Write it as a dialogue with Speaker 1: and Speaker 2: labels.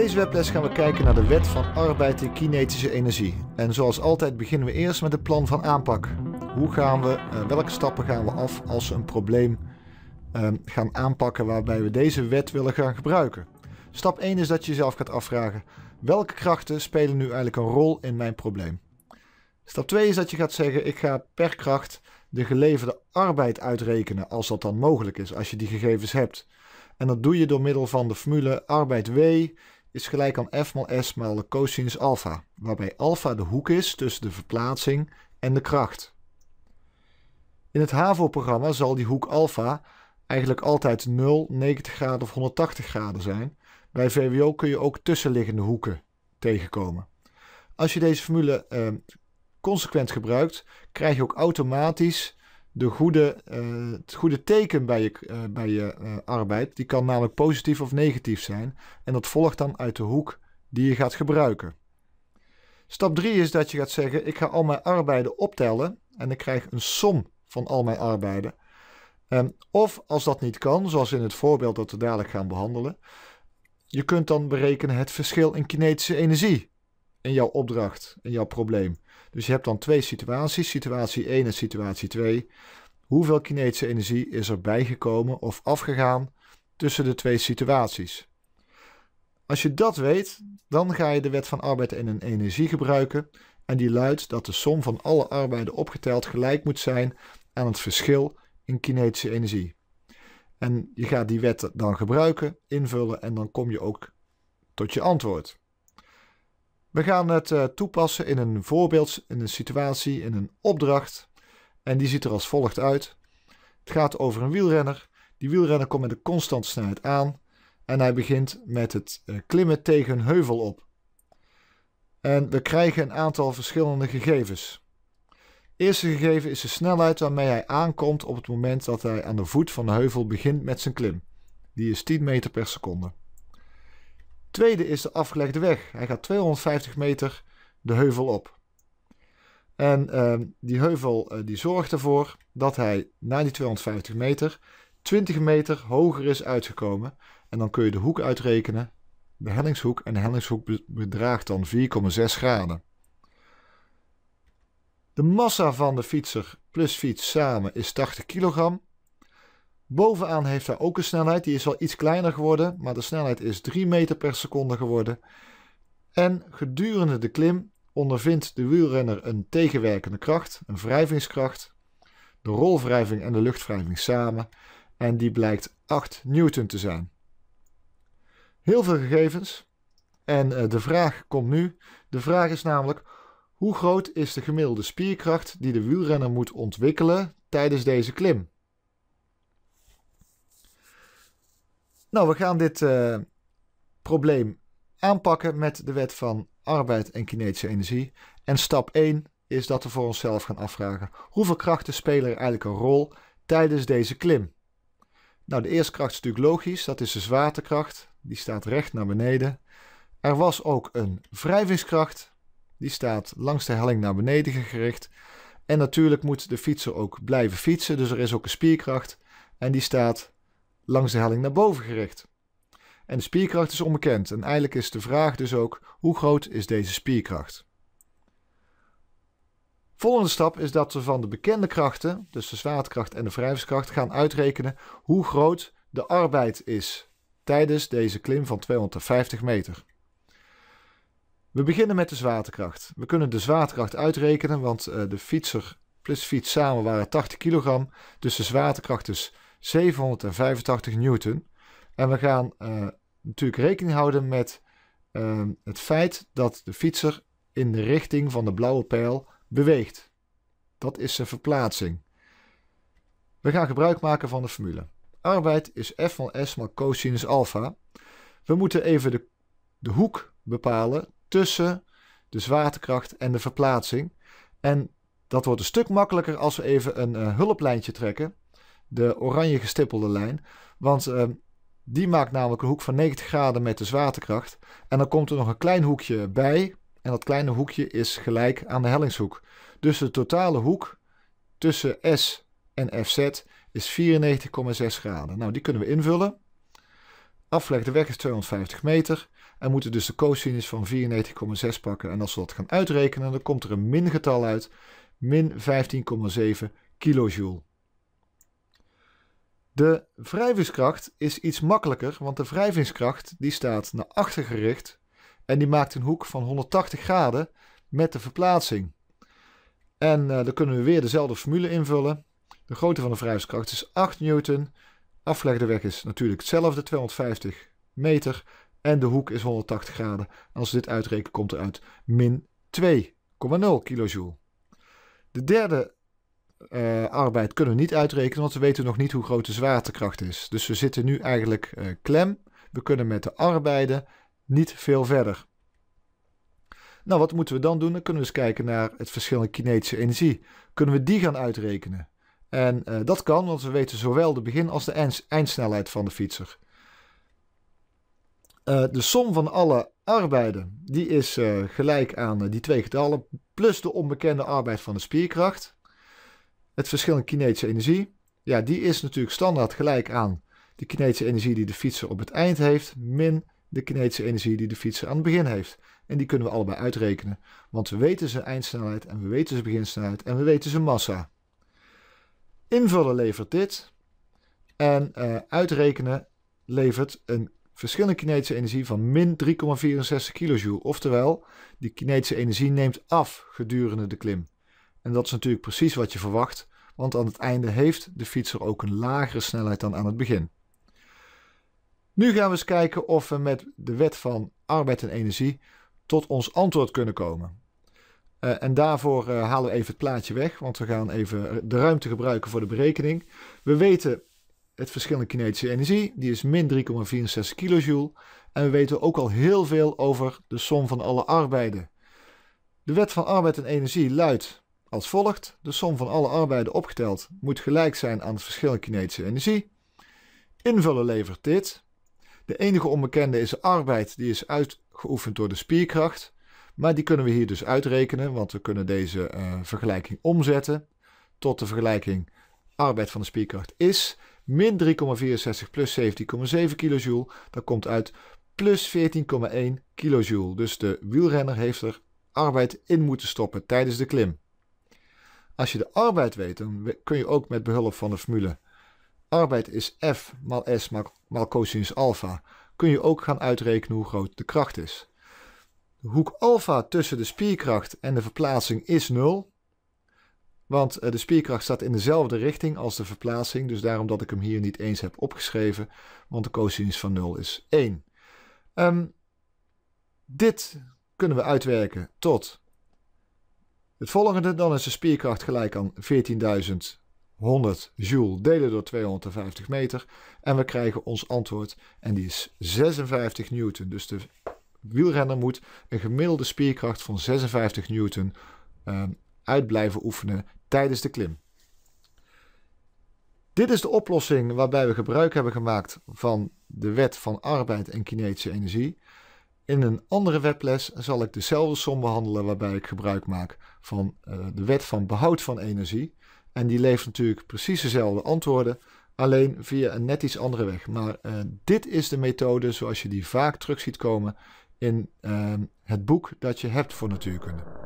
Speaker 1: deze webles gaan we kijken naar de wet van arbeid en kinetische energie. En zoals altijd beginnen we eerst met het plan van aanpak. Hoe gaan we, eh, welke stappen gaan we af als we een probleem ehm, gaan aanpakken waarbij we deze wet willen gaan gebruiken? Stap 1 is dat je jezelf gaat afvragen, welke krachten spelen nu eigenlijk een rol in mijn probleem? Stap 2 is dat je gaat zeggen, ik ga per kracht de geleverde arbeid uitrekenen, als dat dan mogelijk is, als je die gegevens hebt. En dat doe je door middel van de formule arbeid W is gelijk aan f mal s maal de cosinus alpha, waarbij alpha de hoek is tussen de verplaatsing en de kracht. In het HAVO-programma zal die hoek alfa eigenlijk altijd 0, 90 graden of 180 graden zijn. Bij VWO kun je ook tussenliggende hoeken tegenkomen. Als je deze formule ehm, consequent gebruikt, krijg je ook automatisch de goede, eh, het goede teken bij je, eh, bij je eh, arbeid. Die kan namelijk positief of negatief zijn. En dat volgt dan uit de hoek die je gaat gebruiken. Stap 3 is dat je gaat zeggen: Ik ga al mijn arbeiden optellen en ik krijg een som van al mijn arbeiden. En of als dat niet kan, zoals in het voorbeeld dat we dadelijk gaan behandelen, je kunt dan berekenen het verschil in kinetische energie in jouw opdracht, in jouw probleem. Dus je hebt dan twee situaties, situatie 1 en situatie 2. Hoeveel kinetische energie is er bijgekomen of afgegaan tussen de twee situaties? Als je dat weet, dan ga je de wet van arbeid en een energie gebruiken. En die luidt dat de som van alle arbeiden opgeteld gelijk moet zijn aan het verschil in kinetische energie. En je gaat die wet dan gebruiken, invullen en dan kom je ook tot je antwoord. We gaan het eh, toepassen in een voorbeeld, in een situatie, in een opdracht. En die ziet er als volgt uit. Het gaat over een wielrenner. Die wielrenner komt met een constante snelheid aan. En hij begint met het eh, klimmen tegen een heuvel op. En we krijgen een aantal verschillende gegevens. eerste gegeven is de snelheid waarmee hij aankomt op het moment dat hij aan de voet van de heuvel begint met zijn klim. Die is 10 meter per seconde. Tweede is de afgelegde weg. Hij gaat 250 meter de heuvel op. En ehm, die heuvel eh, die zorgt ervoor dat hij na die 250 meter 20 meter hoger is uitgekomen. En dan kun je de hoek uitrekenen, de hellingshoek. En de hellingshoek bedraagt dan 4,6 graden. De massa van de fietser plus fiets samen is 80 kilogram. Bovenaan heeft hij ook een snelheid. Die is wel iets kleiner geworden, maar de snelheid is 3 meter per seconde geworden. En gedurende de klim ondervindt de wielrenner een tegenwerkende kracht, een wrijvingskracht. De rolwrijving en de luchtwrijving samen. En die blijkt 8 newton te zijn. Heel veel gegevens. En eh, de vraag komt nu. De vraag is namelijk, hoe groot is de gemiddelde spierkracht die de wielrenner moet ontwikkelen tijdens deze klim? Nou, we gaan dit eh, probleem aanpakken met de wet van arbeid en kinetische energie. En stap 1 is dat we voor onszelf gaan afvragen hoeveel krachten spelen er eigenlijk een rol tijdens deze klim. Nou, de eerste kracht is natuurlijk logisch, dat is de zwaartekracht, die staat recht naar beneden. Er was ook een wrijvingskracht, die staat langs de helling naar beneden gericht. En natuurlijk moet de fietser ook blijven fietsen, dus er is ook een spierkracht en die staat langs de helling naar boven gericht. En de spierkracht is onbekend en eigenlijk is de vraag dus ook hoe groot is deze spierkracht? Volgende stap is dat we van de bekende krachten, dus de zwaartekracht en de wrijvingskracht, gaan uitrekenen hoe groot de arbeid is tijdens deze klim van 250 meter. We beginnen met de zwaartekracht. We kunnen de zwaartekracht uitrekenen, want eh, de fietser plus fiets samen waren 80 kilogram. Dus de zwaartekracht is 785 newton. En we gaan eh, natuurlijk rekening houden met ehm, het feit dat de fietser in de richting van de blauwe pijl beweegt. Dat is zijn verplaatsing. We gaan gebruik maken van de formule. Arbeid is f van s maal cosinus alpha. We moeten even de, de hoek bepalen tussen de zwaartekracht en de verplaatsing. En dat wordt een stuk makkelijker als we even een eh, hulplijntje trekken de oranje gestippelde lijn. Want ehm, die maakt namelijk een hoek van 90 graden met de dus zwaartekracht. En dan komt er nog een klein hoekje bij. En dat kleine hoekje is gelijk aan de hellingshoek. Dus de totale hoek tussen S en FZ is 94,6 graden. Nou, die kunnen we invullen. de weg is 250 meter. En moeten dus de cosinus van 94,6 pakken. En als we dat gaan uitrekenen, dan komt er een mingetal uit. Min 15,7 kilojoule. De wrijvingskracht is iets makkelijker, want de wrijvingskracht die staat naar achter gericht en die maakt een hoek van 180 graden met de verplaatsing. En uh, dan kunnen we weer dezelfde formule invullen. De grootte van de wrijvingskracht is 8 newton. Afgelegde weg is natuurlijk hetzelfde, 250 meter. En de hoek is 180 graden. als we dit uitrekenen komt er uit min 2,0 kilojoule. De derde eh, arbeid kunnen we niet uitrekenen, want we weten nog niet hoe groot de zwaartekracht is. Dus we zitten nu eigenlijk eh, klem. We kunnen met de arbeiden niet veel verder. Nou, wat moeten we dan doen? Dan kunnen we eens kijken naar het verschil in kinetische energie. Kunnen we die gaan uitrekenen? En eh, dat kan, want we weten zowel de begin- als de eindsnelheid van de fietser. de som van alle arbeiden die is gelijk aan die twee getallen plus de onbekende arbeid van de spierkracht. Het verschil in kinetische energie, ja, die is natuurlijk standaard gelijk aan de kinetische energie die de fietser op het eind heeft, min de kinetische energie die de fietser aan het begin heeft. En die kunnen we allebei uitrekenen, want we weten zijn eindsnelheid en we weten zijn beginsnelheid en we weten zijn massa. Invullen levert dit en eh, uitrekenen levert een verschil in kinetische energie van min 3,64 kJ. Oftewel, die kinetische energie neemt af gedurende de klim. En dat is natuurlijk precies wat je verwacht, want aan het einde heeft de fietser ook een lagere snelheid dan aan het begin. Nu gaan we eens kijken of we met de wet van arbeid en energie tot ons antwoord kunnen komen. Eh, en daarvoor eh, halen we even het plaatje weg, want we gaan even de ruimte gebruiken voor de berekening. We weten het verschil in kinetische energie, die is min 3,64 kilojoule. En we weten ook al heel veel over de som van alle arbeiden. De wet van arbeid en energie luidt als volgt. De som van alle arbeiden opgeteld moet gelijk zijn aan het verschil in kinetische energie. Invullen levert dit. De enige onbekende is de arbeid die is uitgeoefend door de spierkracht. Maar die kunnen we hier dus uitrekenen, want we kunnen deze eh, vergelijking omzetten tot de vergelijking arbeid van de spierkracht is min 3,64 plus 17,7 kilojoule. Dat komt uit plus 14,1 kilojoule. Dus de wielrenner heeft er arbeid in moeten stoppen tijdens de klim. Als je de arbeid weet, dan kun je ook met behulp van de formule arbeid is F maal S maal cosinus alpha, kun je ook gaan uitrekenen hoe groot de kracht is. De hoek alfa tussen de spierkracht en de verplaatsing is 0. Want eh, de spierkracht staat in dezelfde richting als de verplaatsing, dus daarom dat ik hem hier niet eens heb opgeschreven, want de cosinus van 0 is 1. Ehm, dit kunnen we uitwerken tot het volgende, dan is de spierkracht gelijk aan 14.100 joule delen door 250 meter. En we krijgen ons antwoord en die is 56 newton. Dus de wielrenner moet een gemiddelde spierkracht van 56 newton uitblijven ehm, uit blijven oefenen tijdens de klim. Dit is de oplossing waarbij we gebruik hebben gemaakt van de wet van arbeid en kinetische energie. In een andere webles zal ik dezelfde som behandelen waarbij ik gebruik maak van eh, de wet van behoud van energie. En die levert natuurlijk precies dezelfde antwoorden, alleen via een net iets andere weg. Maar eh, dit is de methode zoals je die vaak terug ziet komen in eh, het boek dat je hebt voor natuurkunde.